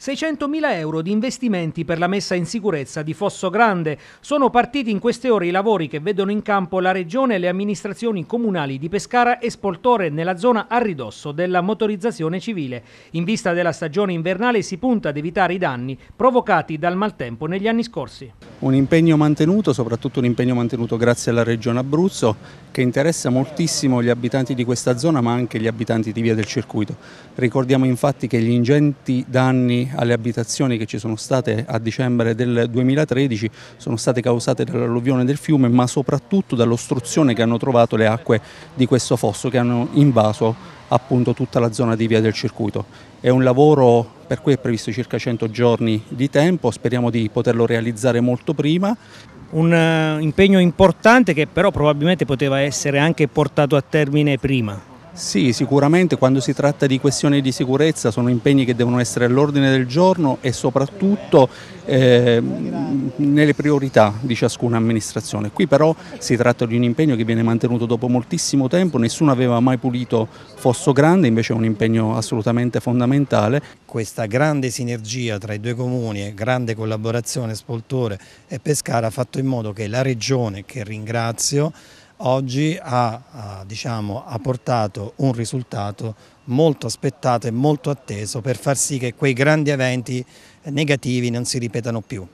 600.000 euro di investimenti per la messa in sicurezza di Fosso Grande. Sono partiti in queste ore i lavori che vedono in campo la Regione e le amministrazioni comunali di Pescara e Spoltore nella zona a ridosso della motorizzazione civile. In vista della stagione invernale si punta ad evitare i danni provocati dal maltempo negli anni scorsi un impegno mantenuto, soprattutto un impegno mantenuto grazie alla Regione Abruzzo che interessa moltissimo gli abitanti di questa zona ma anche gli abitanti di Via del Circuito. Ricordiamo infatti che gli ingenti danni alle abitazioni che ci sono state a dicembre del 2013 sono state causate dall'alluvione del fiume ma soprattutto dall'ostruzione che hanno trovato le acque di questo fosso che hanno invaso appunto tutta la zona di Via del Circuito. È un lavoro per cui è previsto circa 100 giorni di tempo, speriamo di poterlo realizzare molto prima. Un eh, impegno importante che però probabilmente poteva essere anche portato a termine prima. Sì, sicuramente quando si tratta di questioni di sicurezza sono impegni che devono essere all'ordine del giorno e soprattutto eh, nelle priorità di ciascuna amministrazione. Qui però si tratta di un impegno che viene mantenuto dopo moltissimo tempo, nessuno aveva mai pulito Fosso Grande, invece è un impegno assolutamente fondamentale. Questa grande sinergia tra i due comuni, grande collaborazione Spoltore e Pescara ha fatto in modo che la Regione, che ringrazio, oggi ha, ha, diciamo, ha, portato un risultato molto aspettato e molto atteso per far sì che quei grandi eventi negativi non si ripetano più.